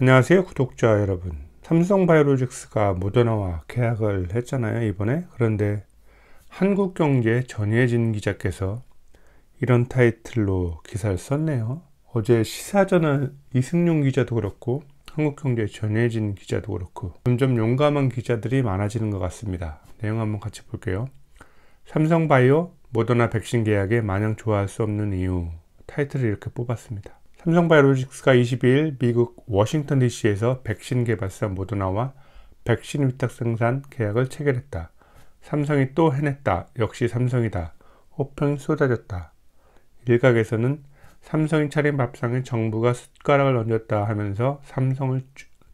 안녕하세요 구독자 여러분 삼성 바이오로직스가 모더나와 계약을 했잖아요 이번에 그런데 한국경제 전예진 기자께서 이런 타이틀로 기사를 썼네요 어제 시사전은 이승용 기자도 그렇고 한국경제 전예진 기자도 그렇고 점점 용감한 기자들이 많아지는 것 같습니다 내용 한번 같이 볼게요 삼성바이오 모더나 백신 계약에 마냥 좋아할 수 없는 이유 타이틀을 이렇게 뽑았습니다 삼성바이오로직스가 22일 미국 워싱턴 DC에서 백신 개발사 모더나와 백신 위탁 생산 계약을 체결했다. 삼성이 또 해냈다. 역시 삼성이다. 호평이 쏟아졌다. 일각에서는 삼성이 차린 밥상에 정부가 숟가락을 얹었다 하면서 삼성을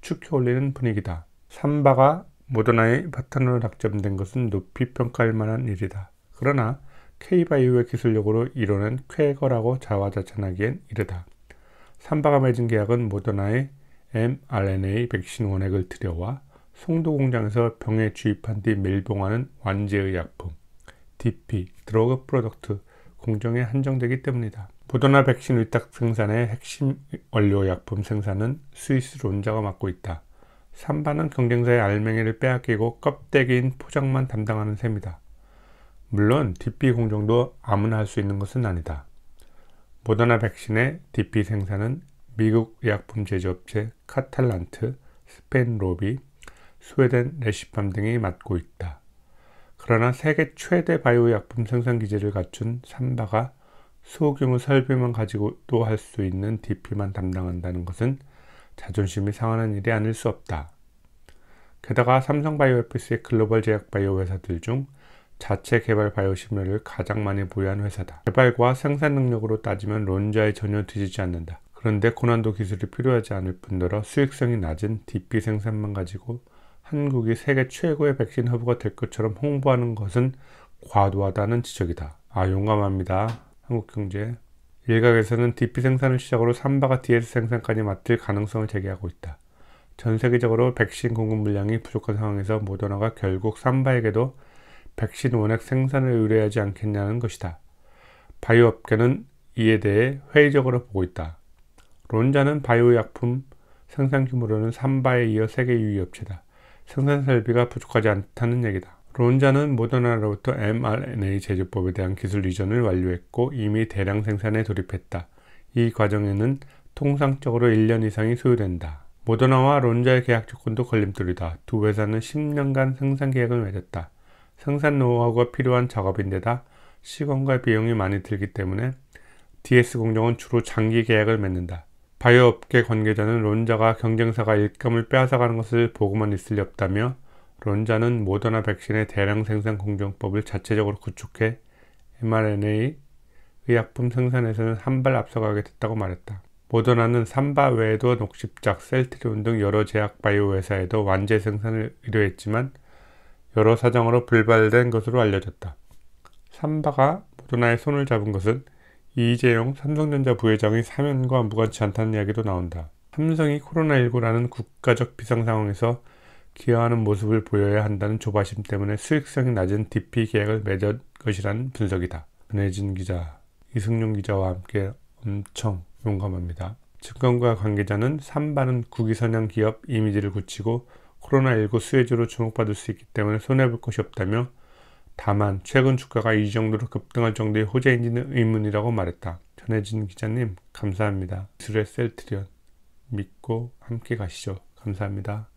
축해 올리는 분위기다. 삼바가 모더나의 바탕으로 낙점된 것은 높이 평가할 만한 일이다. 그러나 K바이오의 기술력으로 이뤄낸 쾌거라고 자화자찬하기엔 이르다. 삼바가 맺은 계약은 모더나의 mRNA 백신 원액을 들여와 송도 공장에서 병에 주입한 뒤 밀봉하는 완제의 약품 DP 드러그 프로덕트 공정에 한정되기 때문이다. 모더나 백신 위탁 생산의 핵심 원료 약품 생산은 스위스 론자가 맡고 있다. 삼바는 경쟁사의 알맹이를 빼앗기고 껍데기인 포장만 담당하는 셈이다. 물론 DP 공정도 아무나 할 수 있는 것은 아니다. 모더나 백신의 DP 생산은 미국 의약품 제조업체 카탈란트, 스페인 로비, 스웨덴 레시팜 등이 맡고 있다. 그러나 세계 최대 바이오 약품 생산 기지를 갖춘 삼바가 소규모 설비만 가지고 또 할 수 있는 DP만 담당한다는 것은 자존심이 상하는 일이 아닐 수 없다. 게다가 삼성바이오에피스의 글로벌 제약 바이오 회사들 중 자체 개발 바이오시밀러를 가장 많이 보유한 회사다. 개발과 생산 능력으로 따지면 론자에 전혀 뒤지지 않는다. 그런데 고난도 기술이 필요하지 않을 뿐더러 수익성이 낮은 DP 생산만 가지고 한국이 세계 최고의 백신 허브가 될 것처럼 홍보하는 것은 과도하다는 지적이다. 아 용감합니다. 한국경제 일각에서는 DP 생산을 시작으로 삼바가 DS 생산까지 맡을 가능성을 제기하고 있다. 전 세계적으로 백신 공급 물량이 부족한 상황에서 모더나가 결국 삼바에게도 백신 원액 생산을 의뢰하지 않겠냐는 것이다. 바이오 업계는 이에 대해 회의적으로 보고 있다. 론자는 바이오 약품 생산 규모로는 삼바에 이어 세계 유위 업체다. 생산 설비가 부족하지 않다는 얘기다. 론자는 모더나로부터 mRNA 제조법에 대한 기술 이전을 완료했고 이미 대량 생산에 돌입했다. 이 과정에는 통상적으로 1년 이상이 소요된다. 모더나와 론자의 계약 조건도 걸림돌이다. 두 회사는 10년간 생산 계약을 맺었다. 생산 노하우가 필요한 작업인데다 시간과 비용이 많이 들기 때문에 DS 공정은 주로 장기 계약을 맺는다. 바이오 업계 관계자는 론자가 경쟁사가 일감을 빼앗아가는 것을 보고만 있을 리 없다며 론자는 모더나 백신의 대량 생산 공정법을 자체적으로 구축해 mRNA 의약품 생산에서는 한 발 앞서가게 됐다고 말했다. 모더나는 삼바 외에도 녹십작, 셀트리온 등 여러 제약 바이오 회사에도 완제 생산을 의뢰했지만 여러 사정으로 불발된 것으로 알려졌다. 삼바가 모더나의 손을 잡은 것은 이재용 삼성전자 부회장의 사면과 무관치 않다는 이야기도 나온다. 삼성이 코로나19라는 국가적 비상 상황에서 기여하는 모습을 보여야 한다는 조바심 때문에 수익성이 낮은 DP 계약을 맺은 것이라는 분석이다. 은혜진 기자, 이승용 기자와 함께 엄청 용감합니다. 증권과 관계자는 삼바는 국위선양 기업 이미지를 굳히고 코로나19 수혜주로 주목받을 수 있기 때문에 손해볼 것이 없다며 다만 최근 주가가 이 정도로 급등할 정도의 호재인지는 의문이라고 말했다. 전혜진 기자님 감사합니다. 기술의 셀트리언 믿고 함께 가시죠. 감사합니다.